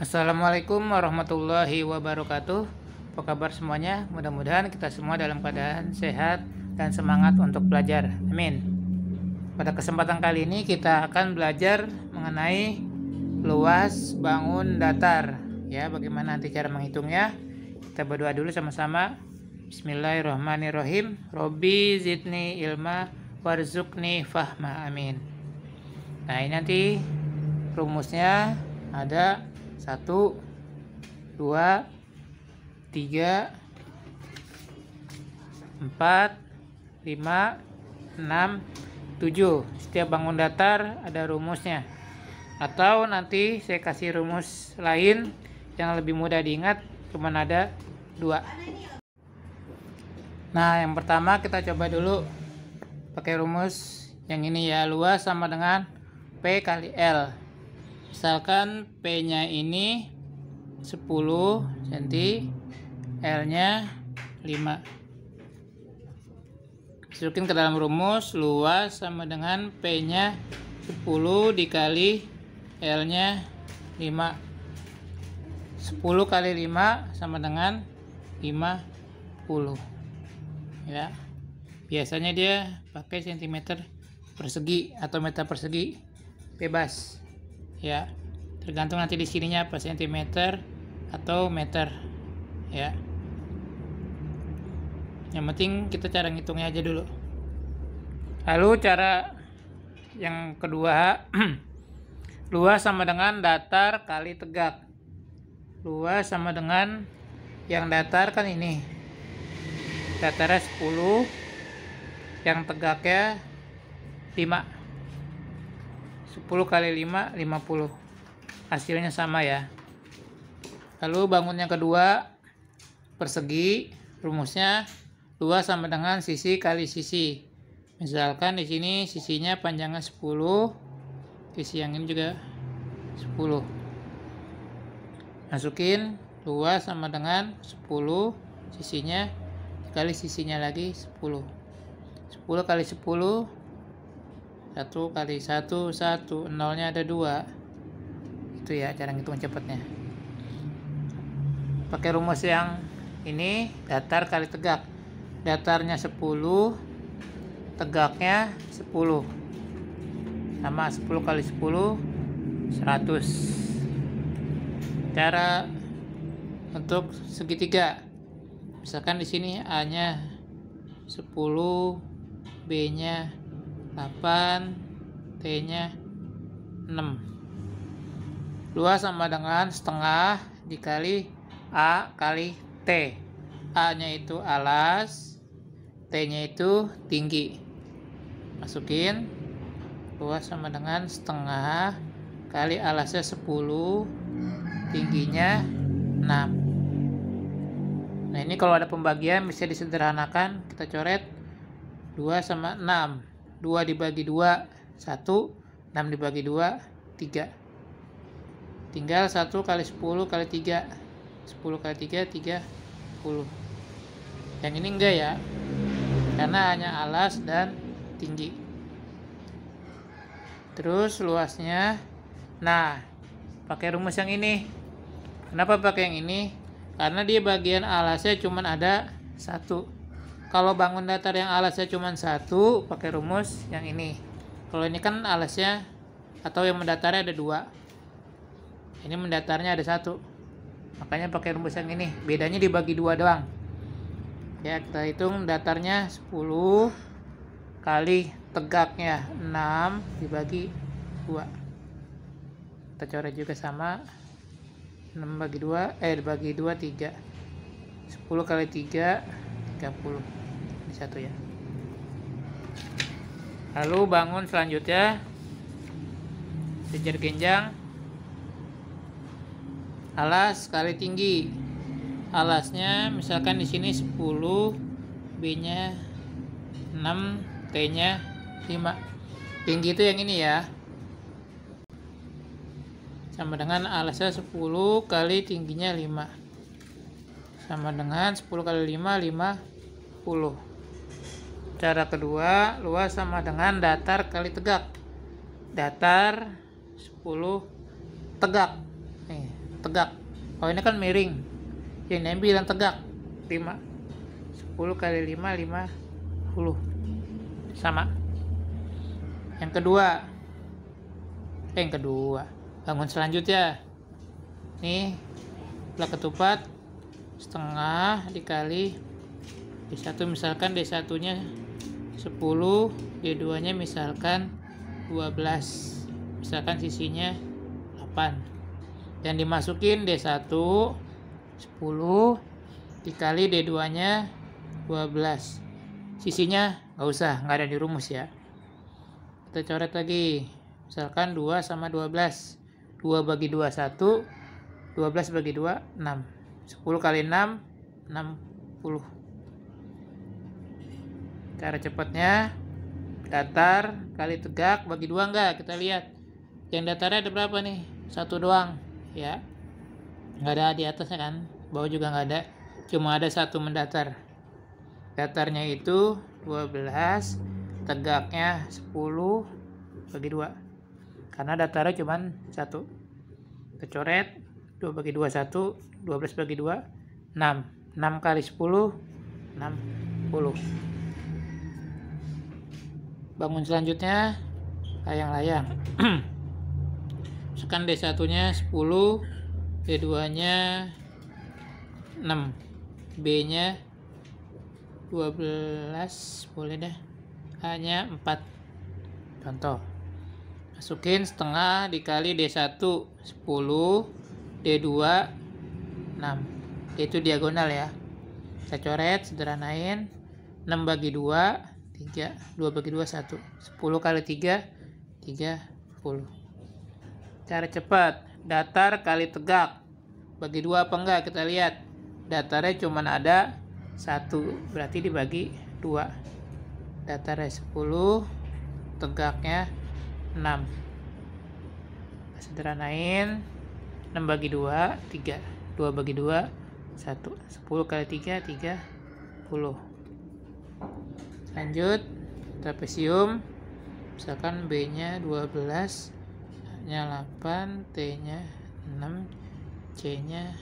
Assalamualaikum warahmatullahi wabarakatuh. Apa kabar semuanya? Mudah-mudahan kita semua dalam keadaan sehat dan semangat untuk belajar. Amin. Pada kesempatan kali ini kita akan belajar mengenai luas bangun datar. Ya, bagaimana nanti cara menghitungnya? Kita berdoa dulu sama-sama. Bismillahirrahmanirrahim. Robi zidni ilma warzukni fahma. Amin. Nah, ini nanti rumusnya ada satu dua tiga empat lima enam tujuh setiap bangun datar ada rumusnya atau nanti saya kasih rumus lain yang lebih mudah diingat cuman ada dua nah yang pertama kita coba dulu pakai rumus yang ini ya luas sama dengan P kali L misalkan P nya ini 10 cm L nya 5 masukin ke dalam rumus luas sama dengan P nya 10 dikali L nya 5 10 kali 5 sama dengan 50 ya biasanya dia pakai cm persegi atau meter persegi bebas ya tergantung nanti di sininya apa sentimeter atau meter ya yang penting kita cara ngitungnya aja dulu lalu cara yang kedua luas sama dengan datar kali tegak luas sama dengan yang datar kan ini datarnya 10 yang tegaknya 5 10 kali 5 50 hasilnya sama ya lalu bangun yang kedua persegi rumusnya 2 sama dengan sisi kali sisi misalkan di sini sisinya panjangnya 10 sisi yang ini juga 10 masukin 2 sama dengan 10 sisinya kali sisinya lagi 10 10 kali 10 1 kali 1, 1, nolnya ada 2 itu ya cara ngitung cepatnya pakai rumus yang ini datar kali tegak datarnya 10 tegaknya 10 sama 10 kali 10 100 cara untuk segitiga misalkan di sini A nya 10 B nya 8 T nya 6 2 sama dengan setengah dikali A kali T A nya itu alas T nya itu tinggi masukin 2 sama dengan setengah kali alasnya 10 tingginya 6 nah ini kalau ada pembagian bisa disederhanakan kita coret 2 sama 6 2 dibagi 2 1 6 dibagi 2 3 tinggal 1 kali 10 kali 3 10 kali 3 3 10 yang ini enggak ya karena hanya alas dan tinggi terus luasnya nah pakai rumus yang ini kenapa pakai yang ini karena dia bagian alasnya cuma ada 1 kalau bangun datar yang alasnya cuma satu pakai rumus yang ini kalau ini kan alasnya atau yang mendatarnya ada dua ini mendatarnya ada satu makanya pakai rumus yang ini bedanya dibagi dua doang ya kita hitung datarnya 10 kali tegaknya 6 dibagi 2 kita coret juga sama 6 bagi 2 eh bagi 2 3 10 kali 3 30 ini satu ya lalu bangun selanjutnya sejajar genjang alas kali tinggi alasnya misalkan di sini 10 B nya 6 T nya 5 tinggi itu yang ini ya sama dengan alasnya 10 kali tingginya 5 sama dengan 10 kali 5 50 Cara kedua, luas sama dengan datar kali tegak. Datar 10 tegak. Nih, tegak. Oh, ini kan miring. Yang ini bilang tegak. 5 10 kali 5 50. Sama. Yang kedua. Eh, yang kedua. Bangun selanjutnya. Nih, belah ketupat setengah dikali D1 misalkan D1 nya 10 D2 nya misalkan 12 misalkan sisinya 8 dan dimasukin D1 10 dikali D2 nya 12 sisinya nggak usah nggak ada di rumus ya kita coret lagi misalkan 2 sama 12 2 bagi 2 1 12 bagi 2 6 10 kali 6 60 cara cepatnya datar kali tegak bagi dua enggak kita lihat yang datarnya ada berapa nih satu doang ya enggak ada di atasnya kan bawah juga enggak ada cuma ada satu mendatar datarnya itu 12 tegaknya 10 bagi dua karena datarnya cuma satu kecoret 2 bagi 2 1 12 bagi 2 6 6 kali 10 60 bangun selanjutnya layang-layang misalkan D1 nya 10 D2 nya 6 B nya 12 boleh dah A nya 4 contoh masukin setengah dikali D1 10 D2 6 D itu diagonal ya saya coret sederhanain 6 bagi 2 3 2 bagi 2 1 10 kali 3 3 10 cara cepat datar kali tegak bagi dua apa enggak kita lihat datarnya cuma ada satu berarti dibagi dua datarnya 10 tegaknya 6 sederhanain 6 bagi 2 3 2 bagi 2 1 10 kali 3 3 10 lanjut trapesium misalkan B nya 12 nya 8 T nya 6 C nya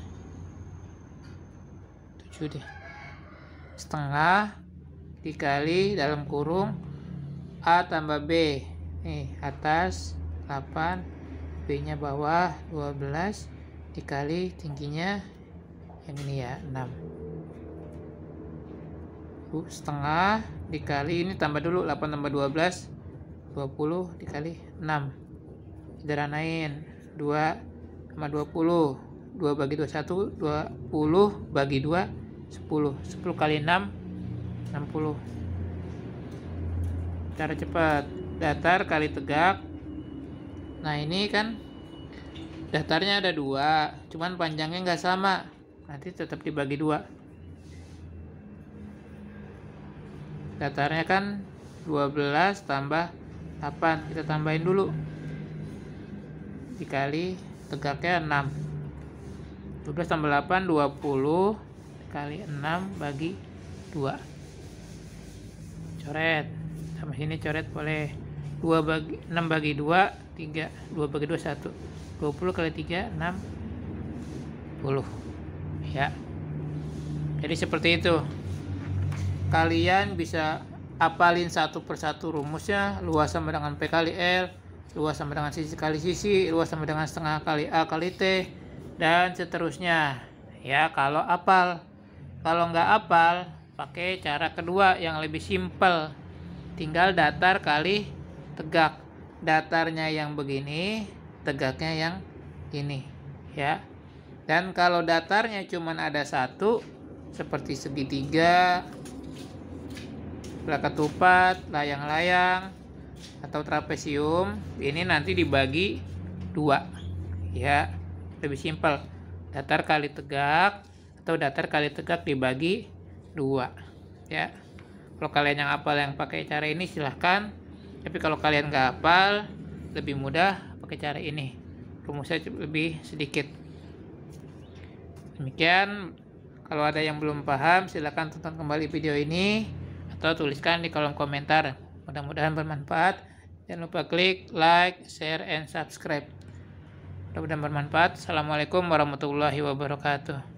7 deh setengah dikali dalam kurung A tambah B nih atas 8 B nya bawah 12 dikali tingginya yang ini ya 6 setengah dikali ini tambah dulu 8 tambah 12 20 dikali 6 sederhanain 2 sama 20 2 bagi 21 20 bagi 2 10 10 kali 6 60 cara cepat datar kali tegak nah ini kan datarnya ada dua cuman panjangnya nggak sama nanti tetap dibagi dua datarnya kan 12 tambah 8 kita tambahin dulu dikali tegaknya 6 12 tambah 8 20 kali 6 bagi 2 coret sama sini coret boleh 2 bagi 6 bagi 2 3 2 bagi 2 1 20 kali 3 6 10 ya jadi seperti itu kalian bisa apalin satu persatu rumusnya luas sama dengan P kali L luas sama dengan sisi kali sisi luas sama dengan setengah kali A kali T dan seterusnya ya kalau apal kalau nggak apal pakai cara kedua yang lebih simpel tinggal datar kali tegak datarnya yang begini tegaknya yang ini ya dan kalau datarnya cuma ada satu seperti segitiga bola ketupat, layang-layang, atau trapesium. Ini nanti dibagi dua, ya lebih simpel. Datar kali tegak atau datar kali tegak dibagi dua, ya. Kalau kalian yang apal yang pakai cara ini silahkan. Tapi kalau kalian nggak hafal, lebih mudah pakai cara ini. Rumusnya lebih sedikit. Demikian, kalau ada yang belum paham, silahkan tonton kembali video ini atau tuliskan di kolom komentar. Mudah-mudahan bermanfaat. Jangan lupa klik like, share, and subscribe. Mudah-mudahan bermanfaat. Assalamualaikum warahmatullahi wabarakatuh.